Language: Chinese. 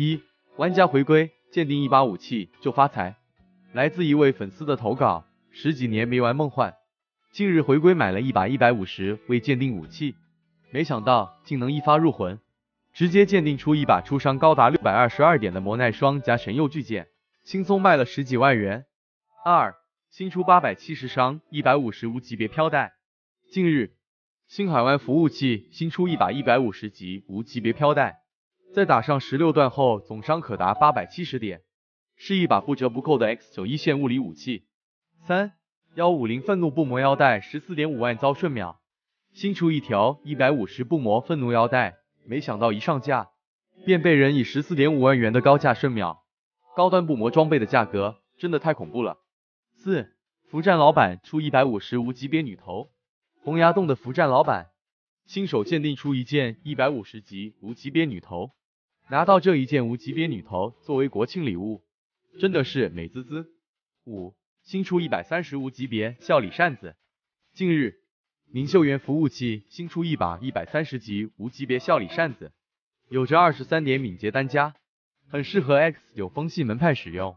一，玩家回归鉴定一把武器就发财，来自一位粉丝的投稿，十几年没玩梦幻，近日回归买了一把一百五十未鉴定武器，没想到竟能一发入魂，直接鉴定出一把出伤高达六百二十二点的魔耐双加神佑巨剑，轻松卖了十几万元。二，新出八百七十伤一百五十无级别飘带，近日新海湾服务器新出一把一百五十级无级别飘带。在打上十六段后，总伤可达八百七十点，是一把不折不扣的 X9 一线物理武器。三幺五零愤怒不磨腰带十四点五万遭瞬秒，新出一条一百五十不磨愤怒腰带，没想到一上架便被人以十四点五万元的高价瞬秒，高端不磨装备的价格真的太恐怖了。四福战老板出一百五十无级别女头，洪崖洞的福战老板，新手鉴定出一件一百五十级无级别女头。拿到这一件无级别女头作为国庆礼物，真的是美滋滋。五新出一百三十无级别笑里扇子。近日，明秀园服务器新出一把一百三十级无级别笑里扇子，有着二十三点敏捷单加，很适合 X 有风系门派使用。